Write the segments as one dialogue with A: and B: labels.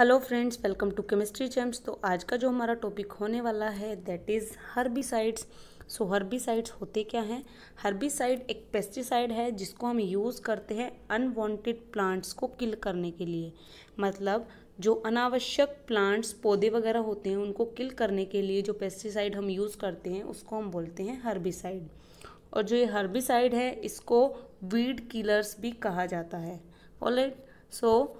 A: Hello friends welcome to chemistry champs तो आज का जो हमारा टॉपिक होने वाला है that is herbicides so herbicides होते क्या हैं हर्बिसाइड एक पेस्टिसाइड है जिसको हम यूज़ करते हैं अनवांटेड प्लांट्स को किल करने के लिए मतलब जो अनावश्यक प्लांट्स पौधे वगैरह होते हैं उनको किल करने के लिए जो पेस्टिसाइड हम यूज़ करते हैं उसको हम बोलते हैं हर्बिसाइड और जो ये हर्बिसाइड है इसको वीड किलर्स भी कहा जाता है ऑल सो so,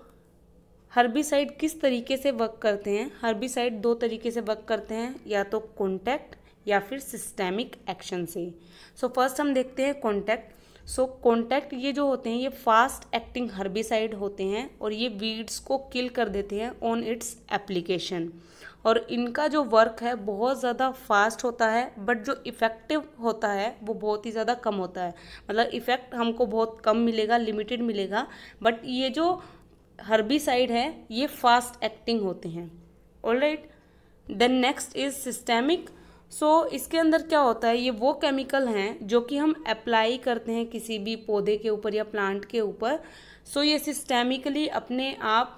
A: हर्बिसाइड किस तरीके से वर्क करते हैं हर्बिसाइड दो तरीके से वर्क करते हैं या तो कॉन्टैक्ट या फिर सिस्टेमिक एक्शन से सो so, फर्स्ट हम देखते हैं कॉन्टैक्ट सो कॉन्टैक्ट ये जो होते हैं ये फास्ट एक्टिंग हर्बिसाइड होते हैं और ये वीड्स को किल कर देते हैं ऑन इट्स एप्लीकेशन और इनका जो वर्क है बहुत ज़्यादा फास्ट होता है बट जो इफ़ेक्टिव होता है वो बहुत ही ज़्यादा कम होता है मतलब इफ़ेक्ट हमको बहुत कम मिलेगा लिमिटेड मिलेगा बट ये जो हर्बिसाइड है ये फास्ट एक्टिंग होते हैं all right then next is systemic so इसके अंदर क्या होता है ये वो केमिकल हैं जो कि हम अप्लाई करते हैं किसी भी पौधे के ऊपर या प्लांट के ऊपर सो so, ये सिस्टेमिकली अपने आप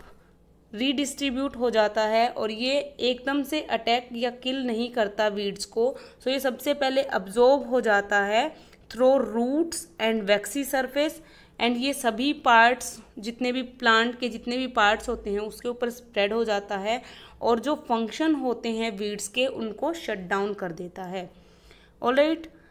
A: रीडिस्ट्रीब्यूट हो जाता है और ये एकदम से अटैक या किल नहीं करता वीड्स को सो so, ये सबसे पहले अब्जॉर्ब हो जाता है through roots and waxy surface and ये सभी पार्ट्स जितने भी प्लांट के जितने भी पार्ट्स होते हैं उसके ऊपर स्प्रेड हो जाता है और जो फंक्शन होते हैं वीड्स के उनको शट डाउन कर देता है ऑलराइट right?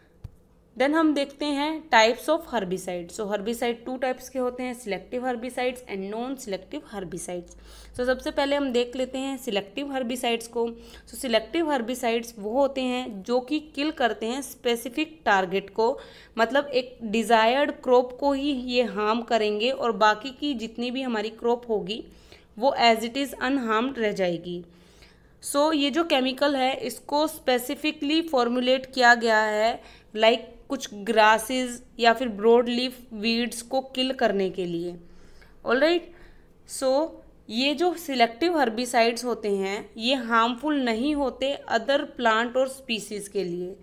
A: देन हम देखते हैं types of herbicide so herbicide two types के होते हैं selective herbicides and non selective herbicides so सबसे पहले हम देख लेते हैं सिलेक्टिव हर्बिसाइड्स को सो सिलेक्टिव हर्बिसाइड्स वो होते हैं जो कि किल करते हैं स्पेसिफिक टारगेट को मतलब एक डिज़ायर्ड क्रॉप को ही ये हार्म करेंगे और बाकी की जितनी भी हमारी क्रॉप होगी वो एज इट इज़ अनहार्म्ड रह जाएगी सो so, ये जो केमिकल है इसको स्पेसिफिकली फॉर्मुलेट किया गया है लाइक like कुछ ग्रासेस या फिर ब्रॉड लीफ वीड्स को किल करने के लिए ऑलराइट सो ये जो सिलेक्टिव हर्बिसाइड्स होते हैं ये हार्मफुल नहीं होते अदर प्लांट और स्पीसीज के लिए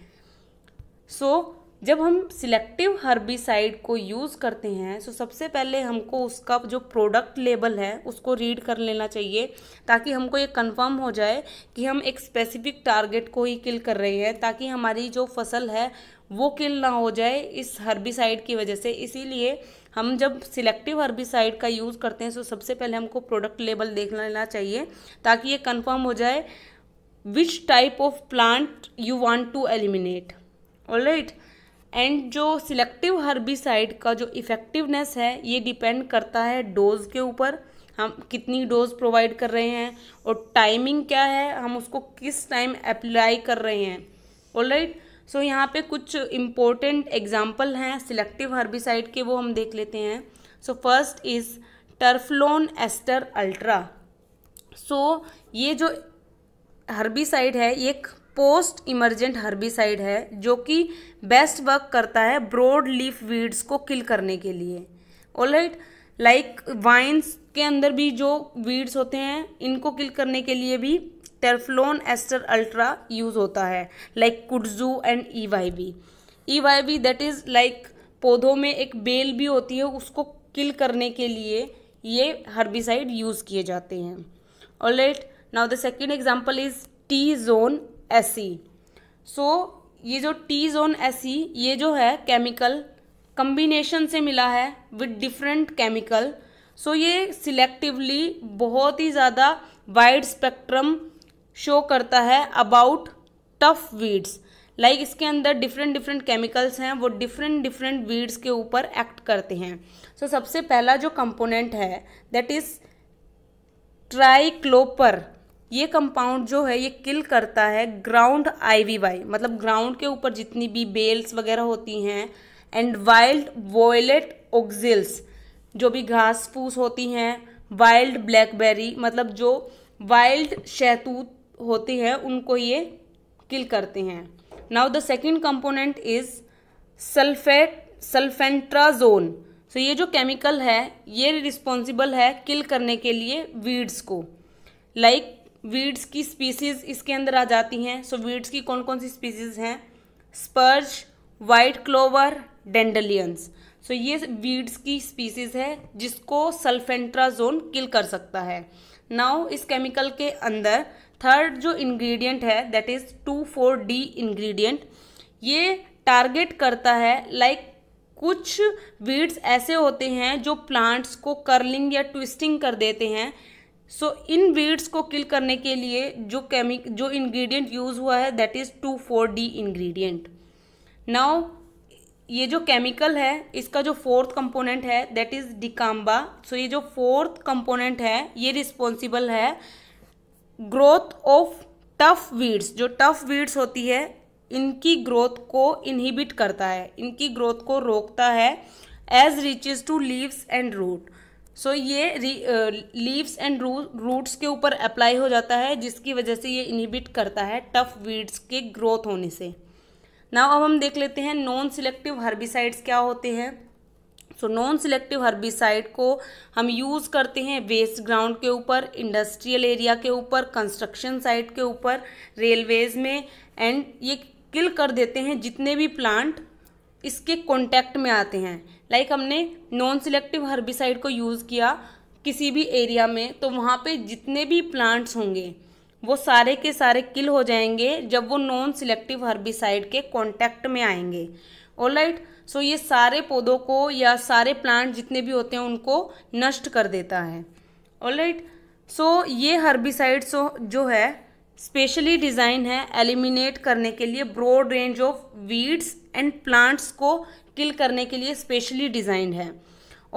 A: सो so, जब हम सिलेक्टिव हर्बिसाइड को यूज़ करते हैं तो सबसे पहले हमको उसका जो प्रोडक्ट लेबल है उसको रीड कर लेना चाहिए ताकि हमको ये कंफर्म हो जाए कि हम एक स्पेसिफिक टारगेट को ही किल कर रहे हैं ताकि हमारी जो फसल है वो किल ना हो जाए इस हर्बिसाइड की वजह से इसीलिए हम जब सिलेक्टिव हर्बिसाइड का यूज़ करते हैं तो सबसे पहले हमको प्रोडक्ट लेबल देख लेना चाहिए ताकि ये कन्फर्म हो जाए which type of plant you want to eliminate all right and जो सिलेक्टिव हर्बिसाइड का जो इफ़ेक्टिवनेस है ये डिपेंड करता है डोज़ के ऊपर हम कितनी डोज प्रोवाइड कर रहे हैं और टाइमिंग क्या है हम उसको किस टाइम अप्लाई कर रहे हैं राइट सो यहाँ पे कुछ इम्पोर्टेंट एग्जाम्पल हैं सिलेक्टिव हर्बिसाइड के वो हम देख लेते हैं so first is Turflon ester ultra so ये जो हर्बिसाइड है ये एक पोस्ट इमर्जेंट हर्बिसाइड है जो कि बेस्ट वर्क करता है ब्रॉड लीफ वीड्स को किल करने के लिए ऑलराइट लाइक वाइन्स के अंदर भी जो वीड्स होते हैं इनको किल करने के लिए भी टेरफ्लोन एस्टर अल्ट्रा यूज होता है like kudzu and E Y B E Y B that is like पौधों में एक बेल भी होती है उसको किल करने के लिए ये हर्बिसाइड यूज़ किए जाते हैं और now the second example is T zone S so e. ये जो टी जोन एस ये जो है केमिकल कम्बिनेशन से मिला है विद डिफरेंट केमिकल सो ये सिलेक्टिवली बहुत ही ज़्यादा वाइड स्पेक्ट्रम शो करता है अबाउट टफ वीड्स लाइक इसके अंदर डिफरेंट डिफरेंट केमिकल्स हैं वो डिफरेंट डिफरेंट वीड्स के ऊपर एक्ट करते हैं सो so, सबसे पहला जो कंपोनेंट है दैट इज़ ट्राइक्लोपर ये कंपाउंड जो है ये किल करता है ग्राउंड आईवीवाई मतलब ग्राउंड के ऊपर जितनी भी बेल्स वगैरह होती हैं एंड वाइल्ड वोलेट ओग्जिल्स जो भी घास फूस होती हैं वाइल्ड ब्लैकबेरी मतलब जो वाइल्ड शहतूत होती हैं उनको ये किल करते हैं now the second component is sulphate sulfentrazone so ये जो केमिकल है ये रिस्पॉन्सिबल है किल करने के लिए वीड्स को लाइक like वीड्स की स्पीसीज इसके अंदर आ जाती हैं सो वीड्स की कौन कौन सी स्पीसीज हैं spurge white clover dandelions so ये वीड्स की स्पीसीज है जिसको सल्फेंट्राजोन किल कर सकता है नाउ इस केमिकल के अंदर थर्ड जो इंग्रेडिएंट है that is two four D ingredient ये टारगेट करता है लाइक like कुछ वीड्स ऐसे होते हैं जो प्लांट्स को कर्लिंग या ट्विस्टिंग कर देते हैं सो so, इन वीड्स को किल करने के लिए जो केमिक जो इंग्रेडिएंट यूज़ हुआ है that is two four D ingredient now ये जो केमिकल है इसका जो फोर्थ कंपोनेंट है दैट इज़ डिकाम्बा सो ये जो फोर्थ कंपोनेंट है ये रिस्पॉन्सिबल है ग्रोथ ऑफ टफ वीड्स जो टफ वीड्स होती है इनकी ग्रोथ को इनहिबिट करता है इनकी ग्रोथ को रोकता है as reaches to leaves and root so so, ये लीव्स एंड रूट्स के ऊपर अप्लाई हो जाता है जिसकी वजह से ये इनहिबिट करता है टफ वीड्स के ग्रोथ होने से नाउ अब हम देख लेते हैं नॉन सिलेक्टिव हर्बिसाइड्स क्या होते हैं सो नॉन सिलेक्टिव हर्बिसाइड को हम यूज़ करते हैं वेस्ट ग्राउंड के ऊपर इंडस्ट्रियल एरिया के ऊपर कंस्ट्रक्शन साइट के ऊपर रेलवेज में एंड ये किल कर देते हैं जितने भी प्लांट इसके कॉन्टैक्ट में आते हैं लाइक like हमने नॉन सिलेक्टिव हर्बिसाइड को यूज़ किया किसी भी एरिया में तो वहाँ पे जितने भी प्लांट्स होंगे वो सारे के सारे किल हो जाएंगे जब वो नॉन सिलेक्टिव हर्बिसाइड के कॉन्टैक्ट में आएंगे ऑल राइट सो ये सारे पौधों को या सारे प्लांट जितने भी होते हैं उनको नष्ट कर देता है ऑल राइट सो ये हर्बिसाइड सो जो है स्पेशली डिज़ाइन है एलिमिनेट करने के लिए broad range of weeds and plants को किल करने के लिए स्पेशली डिज़ाइंड है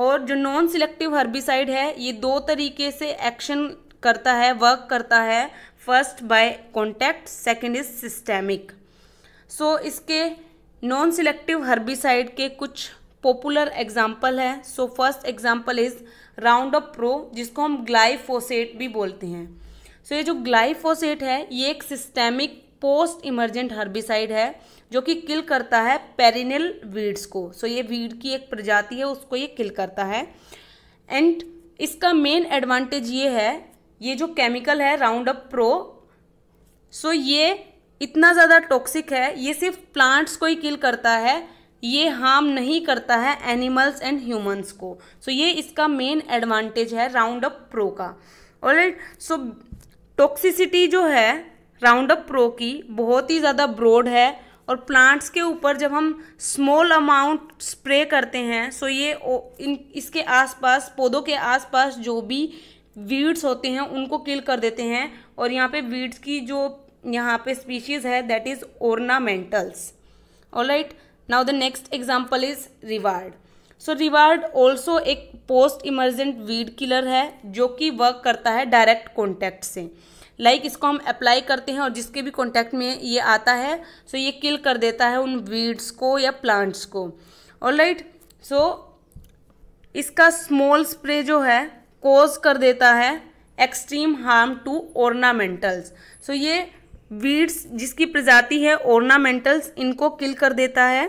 A: और जो नॉन सिलेक्टिव हर्बिसाइड है ये दो तरीके से एक्शन करता है वर्क करता है first by contact second is systemic so इसके नॉन सिलेक्टिव हर्बिसाइड के कुछ पॉपुलर एग्जाम्पल हैं so first example is round up pro जिसको हम ग्लाइफोसेट भी बोलते हैं सो so, ये जो ग्लाइफोसेट है ये एक सिस्टेमिक पोस्ट इमरजेंट हर्बिसाइड है जो कि किल करता है पेरिनल वीड्स को सो ये वीड की एक प्रजाति है उसको ये किल करता है एंड इसका मेन एडवांटेज ये है ये जो केमिकल है राउंड अप प्रो सो ये इतना ज़्यादा टॉक्सिक है ये सिर्फ प्लांट्स को ही किल करता है ये हार्म नहीं करता है एनिमल्स एंड ह्यूमंस को सो so, ये इसका मेन एडवांटेज है राउंड अप प्रो का ऑलराइट सो टॉक्सिसिटी जो है राउंड अप प्रो की बहुत ही ज़्यादा ब्रॉड है और प्लांट्स के ऊपर जब हम स्मॉल अमाउंट स्प्रे करते हैं सो ये इन इसके आसपास पौधों के आसपास जो भी वीड्स होते हैं उनको किल कर देते हैं और यहाँ पे वीड्स की जो यहाँ पे स्पीशीज़ है दैट इज़ ornamentals और right now the next example is reward so reward also एक पोस्ट इमरजेंट वीड किलर है जो कि वर्क करता है डायरेक्ट कॉन्टैक्ट से लाइक इसको हम अप्लाई करते हैं और जिसके भी कॉन्टैक्ट में ये आता है सो ये किल कर देता है उन वीड्स को या प्लांट्स को और लाइट सो इसका स्मॉल स्प्रे जो है कोज कर देता है extreme harm to ornamentals so ये वीड्स जिसकी प्रजाति है ऑर्नामेंटल्स इनको किल कर देता है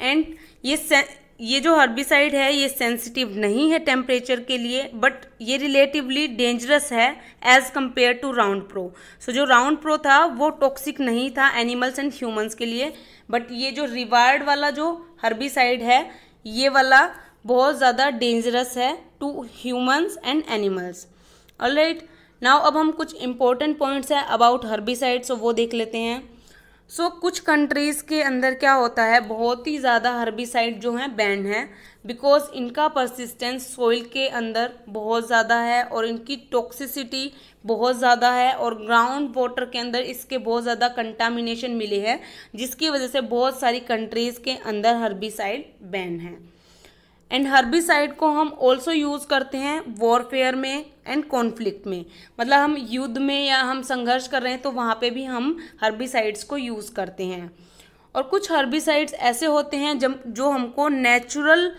A: एंड ये ये जो हर्बिसाइड है ये सेंसिटिव नहीं है टेम्परेचर के लिए बट ये रिलेटिवली डेंजरस है as compare to round pro so जो राउंड प्रो था वो टॉक्सिक नहीं था एनिमल्स एंड ह्यूमंस के लिए बट ये जो रिवार्ड वाला जो हर्बिसाइड है ये वाला बहुत ज़्यादा डेंजरस है to humans and animals right now अब हम कुछ इंपॉर्टेंट पॉइंट्स हैं अबाउट हर्बिसाइड्स सो वो देख लेते हैं सो so, कुछ कंट्रीज़ के अंदर क्या होता है बहुत ही ज़्यादा हर्बिसाइड जो हैं बैन है बिकॉज इनका परसिस्टेंस सोइल के अंदर बहुत ज़्यादा है और इनकी टॉक्सिसिटी बहुत ज़्यादा है और ग्राउंड वाटर के अंदर इसके बहुत ज़्यादा कंटामिनेशन मिले हैं जिसकी वजह से बहुत सारी कंट्रीज़ के अंदर हर्बिसाइड बैन है एंड हर्बिसाइड को हम ऑल्सो यूज़ करते हैं वॉरफेयर में एंड कॉन्फ्लिक्ट में मतलब हम युद्ध में या हम संघर्ष कर रहे हैं तो वहाँ पे भी हम हर्बिसाइड्स को यूज़ करते हैं और कुछ हर्बिसाइड्स ऐसे होते हैं जब जो हमको नेचुरल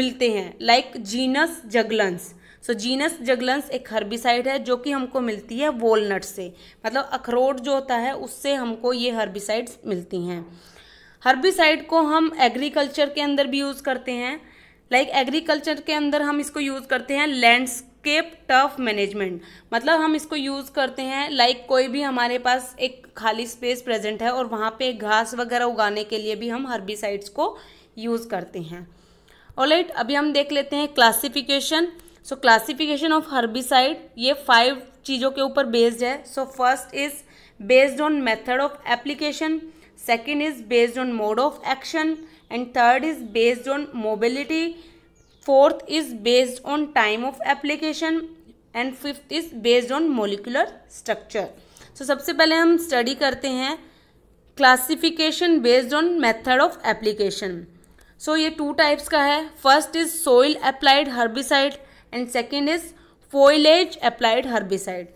A: मिलते हैं like genus Juglans so genus Juglans एक हर्बिसाइड है जो कि हमको मिलती है वॉलनट से मतलब अखरोट जो होता है उससे हमको ये हर्बिसाइड्स मिलती हैं हर्बिसाइड को हम एग्रीकल्चर के अंदर भी यूज़ करते हैं लाइक like एग्रीकल्चर के अंदर हम इसको यूज़ करते हैं लैंडस्केप टर्फ मैनेजमेंट मतलब हम इसको यूज़ करते हैं लाइक like कोई भी हमारे पास एक खाली स्पेस प्रेजेंट है और वहाँ पे घास वगैरह उगाने के लिए भी हम हर्बिसाइड्स को यूज़ करते हैं और लाइट अभी हम देख लेते हैं classification so classification of herbicide ये फाइव चीज़ों के ऊपर बेस्ड है so first is based on method of application second is based on mode of action and third is based on mobility fourth is based on time of application and fifth is based on molecular structure so सबसे पहले हम study करते हैं classification based on method of application so ये two types का है first is soil applied herbicide and second is foliage applied herbicide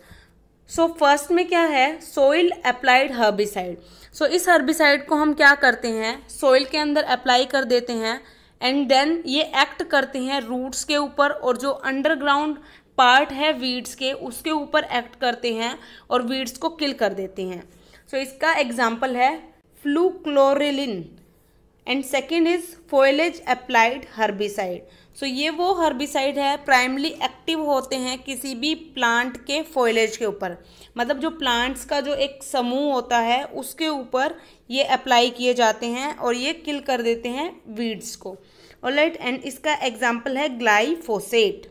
A: so first में क्या है soil applied herbicide so so, इस हर्बिसाइड को हम क्या करते हैं सॉइल के अंदर अप्लाई कर देते हैं एंड देन ये एक्ट करते हैं रूट्स के ऊपर और जो अंडरग्राउंड पार्ट है वीड्स के उसके ऊपर एक्ट करते हैं और वीड्स को किल कर देते हैं सो so, इसका एग्जाम्पल है क्लोरिलिन and second is foliage applied herbicide so ये वो हर्बिसाइड है प्राइमली एक्टिव होते हैं किसी भी प्लांट के फॉयलेज के ऊपर मतलब जो प्लांट्स का जो एक समूह होता है उसके ऊपर ये अप्लाई किए जाते हैं और ये किल कर देते हैं वीड्स को ऑलराइट एंड इसका एग्जाम्पल है glyphosate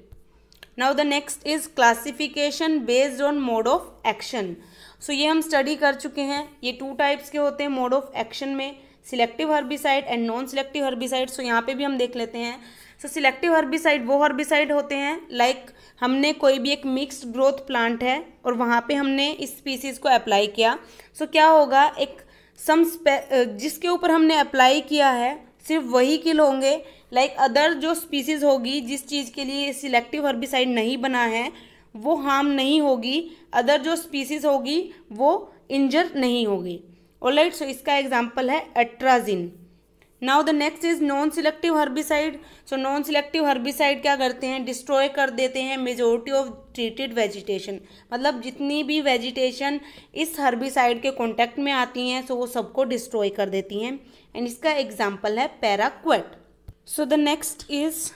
A: now the next is classification based on mode of action so ये हम स्टडी कर चुके हैं ये टू टाइप्स के होते हैं मोड ऑफ एक्शन में selective herbicide and non selective herbicide so यहाँ पे भी हम देख लेते हैं सो सिलेक्टिव हर्बिसाइड वो हर्बिसाइड होते हैं लाइक like, हमने कोई भी एक मिक्स्ड ग्रोथ प्लांट है और वहाँ पे हमने इस स्पीसीज़ को अप्लाई किया सो so, क्या होगा एक सम जिसके ऊपर हमने अप्लाई किया है सिर्फ वही किल होंगे लाइक like, अदर जो स्पीसीज़ होगी जिस चीज़ के लिए सिलेक्टिव हर्बिसाइड नहीं बना है वो हार्म नहीं होगी अदर जो स्पीसीज़ होगी वो इंजर नहीं होगी और लाइट सो इसका एग्जाम्पल है atrazine now the next is non selective herbicide so non selective herbicide क्या करते हैं डिस्ट्रॉय कर देते हैं मेजोरिटी ऑफ ट्रीटेड वेजिटेशन मतलब जितनी भी वेजिटेशन इस हर्बिसाइड के कॉन्टैक्ट में आती हैं सो so वो सबको डिस्ट्रॉय कर देती हैं एंड इसका एग्जाम्पल है paraquat so the next is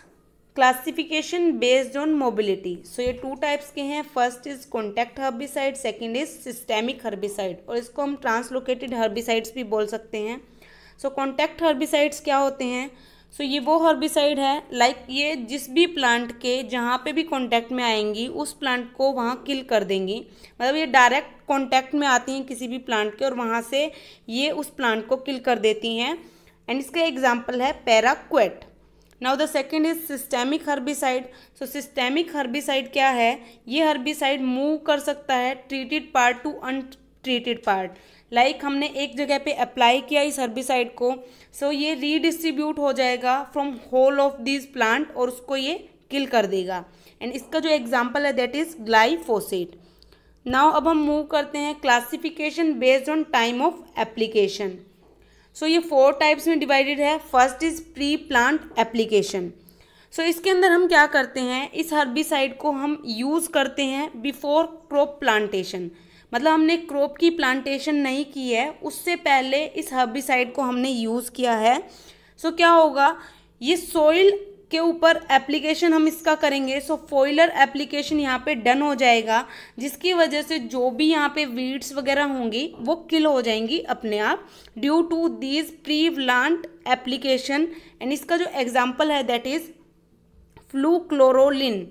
A: classification based on mobility so ये टू टाइप्स के हैं first is contact herbicide second is systemic herbicide और इसको हम ट्रांसलोकेटेड हर्बिसाइड्स भी बोल सकते हैं सो कॉन्टैक्ट हर्बिसाइड्स क्या होते हैं सो so, ये वो हर्बिसाइड है लाइक like ये जिस भी प्लांट के जहाँ पे भी कांटेक्ट में आएंगी उस प्लांट को वहाँ किल कर देंगी मतलब ये डायरेक्ट कांटेक्ट में आती हैं किसी भी प्लांट के और वहाँ से ये उस प्लांट को किल कर देती हैं एंड इसका एग्जाम्पल है paraquat now the second is systemic herbicide so systemic herbicide क्या है ये हर्बिसाइड मूव कर सकता है treated part to untreated part like like हमने एक जगह पे अप्लाई किया इस हर्बिसाइड को सो so ये रीडिस्ट्रीब्यूट हो जाएगा from whole of this plant और उसको ये किल कर देगा एंड इसका जो एग्जाम्पल है दैट इज़ ग्लाइफोसेट नाउ अब हम मूव करते हैं classification based on time of application so ये फोर टाइप्स में डिवाइडेड है first is pre plant application so इसके अंदर हम क्या करते हैं इस हर्बिसाइड को हम यूज़ करते हैं बिफोर क्रॉप प्लांटेशन मतलब हमने क्रॉप की प्लांटेशन नहीं की है उससे पहले इस हर्बिसाइड को हमने यूज़ किया है सो so, क्या होगा ये सोइल के ऊपर एप्लीकेशन हम इसका करेंगे सो फॉइलर एप्लीकेशन यहाँ पे डन हो जाएगा जिसकी वजह से जो भी यहाँ पे वीड्स वगैरह होंगी वो किल हो जाएंगी अपने आप due to these pre plant application and इसका जो एग्जाम्पल है that is fluchloralin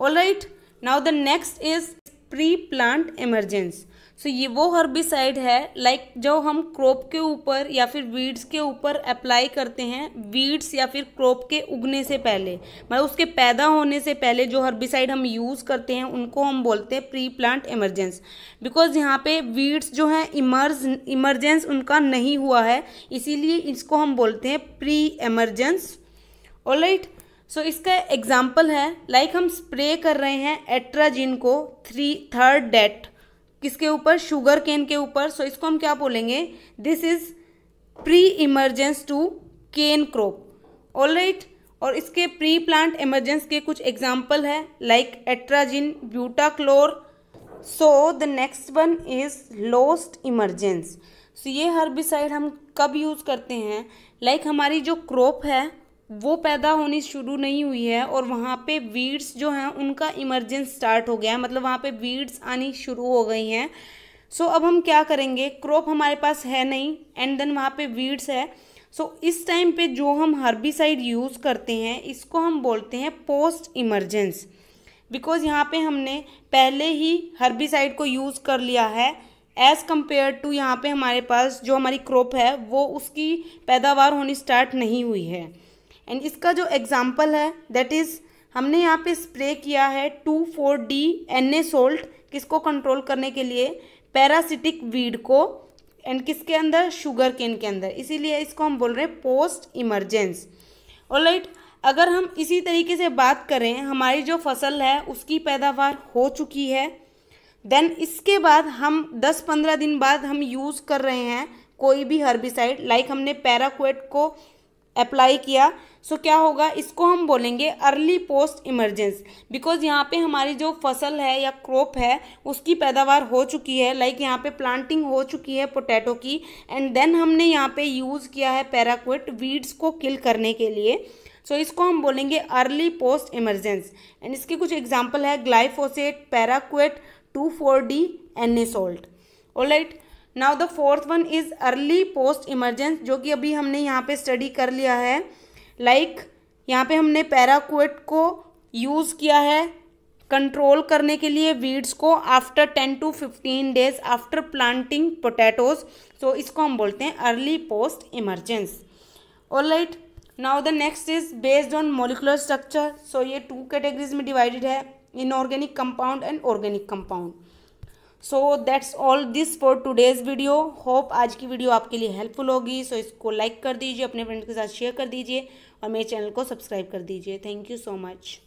A: all right now the next is pre plant emergence so ये वो हर्बिसाइड है लाइक like जो हम क्रॉप के ऊपर या फिर वीड्स के ऊपर अप्लाई करते हैं वीड्स या फिर क्रॉप के उगने से पहले मतलब उसके पैदा होने से पहले जो हर्बिसाइड हम यूज़ करते हैं उनको हम बोलते हैं प्री प्लांट एमरजेंस बिकॉज यहाँ पे वीड्स जो हैं इमर्ज इमरजेंस उनका नहीं हुआ है इसीलिए इसको हम बोलते हैं pre emergence alright right? So so, इसका एग्जाम्पल है लाइक like हम स्प्रे कर रहे हैं एट्राजिन को थ्री थर्ड डेट किसके ऊपर शुगर केन के ऊपर सो so, इसको हम क्या बोलेंगे this is pre emergence to cane crop all right और इसके प्री प्लांट इमरजेंस के कुछ एग्जाम्पल है like atrazine butachlor so the next one is post emergence so ये हर्बिसाइड हम कब यूज़ करते हैं लाइक like हमारी जो क्रॉप है वो पैदा होनी शुरू नहीं हुई है और वहाँ पे वीड्स जो हैं उनका इमरजेंस स्टार्ट हो गया है मतलब वहाँ पे वीड्स आनी शुरू हो गई हैं सो so, अब हम क्या करेंगे क्रॉप हमारे पास है नहीं एंड देन वहाँ पे वीड्स है सो so, इस टाइम पे जो हम हर्बिसाइड यूज़ करते हैं इसको हम बोलते हैं पोस्ट इमरजेंस बिकॉज़ यहाँ पे हमने पहले ही हर्बिसाइड को यूज़ कर लिया है एज़ कम्पेयर टू यहाँ पे हमारे पास जो हमारी क्रॉप है वो उसकी पैदावार होनी स्टार्ट नहीं हुई है एंड इसका जो एग्ज़ाम्पल है दैट इज़ हमने यहाँ पे स्प्रे किया है two four D N A salt किसको कंट्रोल करने के लिए पैरासिटिक वीड को एंड किसके अंदर शुगर केन के अंदर इसीलिए इसको हम बोल रहे हैं पोस्ट इमरजेंस और लाइट अगर हम इसी तरीके से बात करें हमारी जो फसल है उसकी पैदावार हो चुकी है देन इसके बाद हम 10-15 दिन बाद हम यूज़ कर रहे हैं कोई भी हर्बिसाइड लाइक हमने पैराक्वेट को अप्लाई किया सो so, क्या होगा इसको हम बोलेंगे अर्ली पोस्ट इमरजेंस बिकॉज यहाँ पे हमारी जो फसल है या क्रॉप है उसकी पैदावार हो चुकी है लाइक like यहाँ पे प्लांटिंग हो चुकी है पोटैटो की एंड देन हमने यहाँ पे यूज़ किया है पैराक्विट वीड्स को किल करने के लिए सो so, इसको हम बोलेंगे अर्ली पोस्ट इमरजेंस एंड इसके कुछ एग्जाम्पल है glyphosate paraquat two four D N A salt right now the fourth one is early post emergence जो कि अभी हमने यहाँ पे स्टडी कर लिया है लाइक like, यहाँ पे हमने पैराकोट को यूज़ किया है कंट्रोल करने के लिए वीड्स को after ten to fifteen days after planting potatoes so इसको हम बोलते हैं अर्ली पोस्ट इमरजेंस और right now the next is based on molecular structure so ये टू कैटेगरीज में डिवाइडेड है inorganic compound and organic compound so that's all this for today's video hope आज की वीडियो आपके लिए हेल्पफुल होगी सो so इसको लाइक कर दीजिए अपने फ्रेंड्स के साथ शेयर कर दीजिए और मेरे चैनल को सब्सक्राइब कर दीजिए थैंक यू सो मच